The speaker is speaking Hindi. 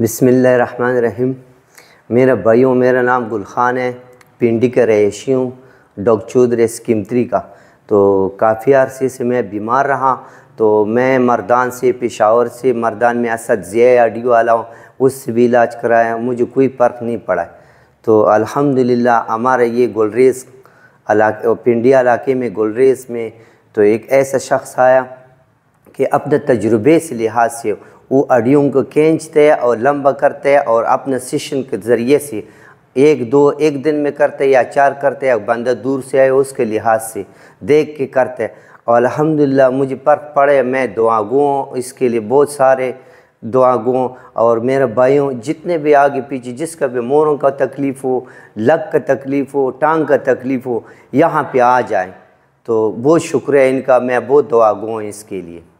बिसमीम मेरा भाई हूँ मेरा नाम गुलखान है पिंडी का रहायशी हूँ चौधरी स्कीमतरी का तो काफ़ी अरसे से मैं बीमार रहा तो मैं मर्दान से पेशावर से मर्दान में असद ज़िया आडियो वाला हूँ उससे भी इलाज कराया मुझे कोई फ़र्क नहीं पड़ा तो अल्हम्दुलिल्लाह हमारे ये गोलरेज इलाके पिंडी इलाके में गोलरेज में तो एक ऐसा शख्स आया कि अपने तजुर्बे से लिहाज से वो अड़ियों को खींचते और लंबा करते और अपने सेशन के ज़रिए से एक दो एक दिन में करते या चार करते या बंदा दूर से आए उसके लिहाज से देख के करते और अल्हम्दुलिल्लाह मुझे पर पड़े मैं दुआगुओं इसके लिए बहुत सारे दुआगुओं और मेरे भाइयों जितने भी आगे पीछे जिसका भी मोरों का तकलीफ़ हो लक का तकलीफ़ हो टांग का तकलीफ़ हो यहाँ पे आ जाए तो बहुत शुक्रिया इनका मैं बहुत दुआगु हूँ इसके लिए